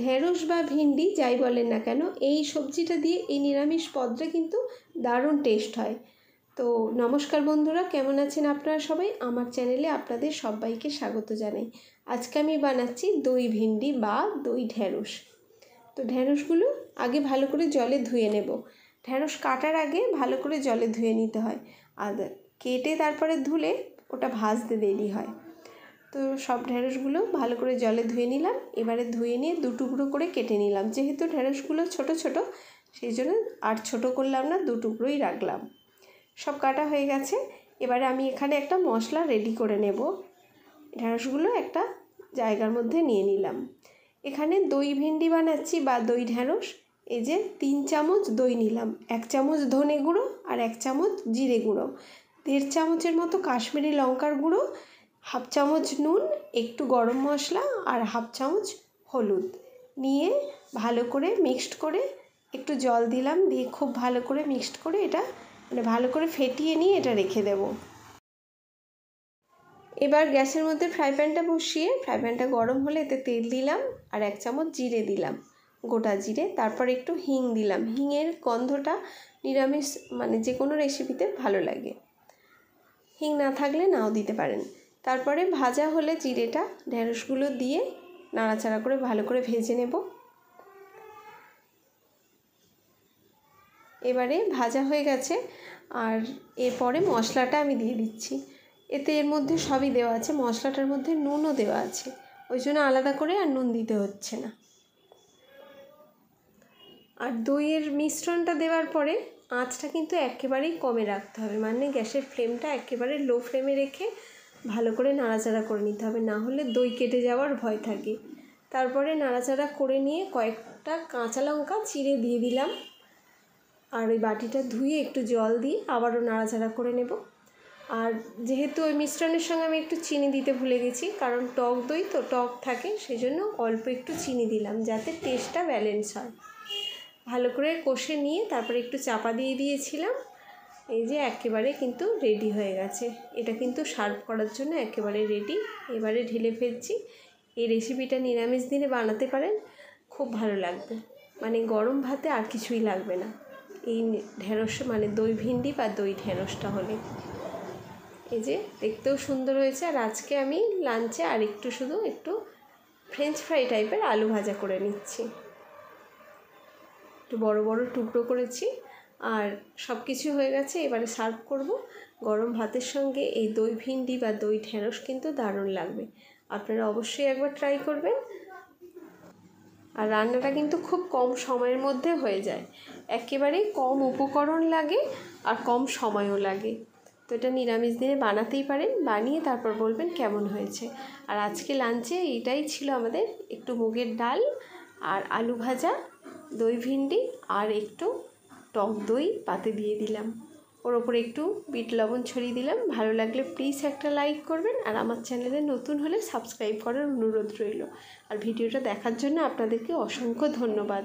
ঢেঁড়স বা ভিন্ডি যাই বলেন না কেন এই সবজিটা দিয়ে এই নিরামিষ পদটা কিন্তু দারুণ টেস্ট হয় তো নমস্কার বন্ধুরা কেমন আছেন আপনারা সবাই আমার চ্যানেলে আপনাদের সবাইকে স্বাগত জানাই আজকে আমি বানাচ্ছি দই ভিন্ডি বা দই ঢেঁড়স তো ঢেঁড়সগুলো আগে ভালো করে জলে ধুয়ে নেব ঢেঁড়স কাটার আগে ভালো করে জলে ধুয়ে নিতে হয় আর কেটে তারপরে ধুলে ওটা ভাজতে দেরি হয় তো সব ঢ্যাঁড়সগুলো ভালো করে জলে ধুয়ে নিলাম এবারে ধুয়ে নিয়ে দু টুকরো করে কেটে নিলাম যেহেতু ঢ্যাঁড়সগুলো ছোট ছোট সেই জন্য আর ছোট করলাম না দু টুকরোই রাখলাম সব কাটা হয়ে গেছে এবারে আমি এখানে একটা মশলা রেডি করে নেব ঢ্যাঁড়সগুলো একটা জায়গার মধ্যে নিয়ে নিলাম এখানে দই ভেন্ডি বানাচ্ছি বা দই ঢ্যাঁড়স এই যে তিন চামচ দই নিলাম এক চামচ ধনে গুঁড়ো আর এক চামচ জিরে গুঁড়ো দেড় চামচের মতো কাশ্মীরি লঙ্কার গুঁড়ো হাফ চামচ নুন একটু গরম মশলা আর হাফ চামচ হলুদ নিয়ে ভালো করে মিক্সড করে একটু জল দিলাম দিয়ে খুব ভালো করে মিক্সড করে এটা মানে ভালো করে ফেটিয়ে নিয়ে এটা রেখে দেব এবার গ্যাসের মধ্যে ফ্রাই প্যানটা বসিয়ে ফ্রাই প্যানটা গরম হলে এতে তেল দিলাম আর এক চামচ জিরে দিলাম গোটা জিরে তারপর একটু হিং দিলাম হিংয়ের গন্ধটা নিরামিষ মানে যে কোনো রেসিপিতে ভালো লাগে হিং না থাকলে নাও দিতে পারেন তারপরে ভাজা হলে জিরেটা ঢ্যাঁড়সগুলো দিয়ে নাড়াচাড়া করে ভালো করে ভেজে নেব এবারে ভাজা হয়ে গেছে আর এরপরে মশলাটা আমি দিয়ে দিচ্ছি এতে এর মধ্যে সবই দেওয়া আছে মশলাটার মধ্যে নুনও দেওয়া আছে ওই জন্য আলাদা করে আর নুন দিতে হচ্ছে না আর দইয়ের মিশ্রণটা দেওয়ার পরে আঁচটা কিন্তু একেবারেই কমে রাখতে হবে মানে গ্যাসের ফ্লেমটা একেবারে লো ফ্লেমে রেখে ভালো করে নাড়াচাড়া করে নিতে হবে না হলে দই কেটে যাওয়ার ভয় থাকে তারপরে নাড়াচাড়া করে নিয়ে কয়েকটা কাঁচা লঙ্কা চিড়ে দিয়ে দিলাম আর ওই বাটিটা ধুয়ে একটু জল দিয়ে আবারও নাড়াচাড়া করে নেব আর যেহেতু ওই মিশ্রণের সঙ্গে আমি একটু চিনি দিতে ভুলে গেছি কারণ টক দই তো টক থাকে সেই জন্য অল্প একটু চিনি দিলাম যাতে টেস্টটা ব্যালেন্স হয় ভালো করে কষে নিয়ে তারপরে একটু চাপা দিয়ে দিয়েছিলাম এই যে একেবারে কিন্তু রেডি হয়ে গেছে এটা কিন্তু সার্ভ করার জন্য একেবারে রেডি এবারে ঢেলে ফেলছি এই রেসিপিটা নিরামিষ দিনে বানাতে পারেন খুব ভালো লাগবে মানে গরম ভাতে আর কিছুই লাগবে না এই ঢেঁড়স মানে দই ভিন্ডি বা দই ঢেঁড়সটা হলে এই যে দেখতেও সুন্দর হয়েছে আর আজকে আমি লাঞ্চে আর একটু শুধু একটু ফ্রেঞ্চ ফ্রাই টাইপের আলু ভাজা করে নিচ্ছি একটু বড় বড় টুকরো করেছি আর সব কিছু হয়ে গেছে এবারে সার্ভ করব গরম ভাতের সঙ্গে এই দই ভিন্ডি বা দই ঢেঁড়স কিন্তু দারুণ লাগবে আপনারা অবশ্যই একবার ট্রাই করবেন আর রান্নাটা কিন্তু খুব কম সময়ের মধ্যে হয়ে যায় একেবারেই কম উপকরণ লাগে আর কম সময়ও লাগে তো এটা নিরামিষ দিনে বানাতেই পারেন বানিয়ে তারপর বলবেন কেমন হয়েছে আর আজকে লাঞ্চে এইটাই ছিল আমাদের একটু মুগের ডাল আর আলু ভাজা দই ভিন্ডি আর একটু টক দই পাতে দিয়ে দিলাম ওর ওপরে একটু বিট লবণ ছড়িয়ে দিলাম ভালো লাগলে প্লিজ একটা লাইক করবেন আর আমার চ্যানেলে নতুন হলে সাবস্ক্রাইব করার অনুরোধ রইল আর ভিডিওটা দেখার জন্য আপনাদেরকে অসংখ্য ধন্যবাদ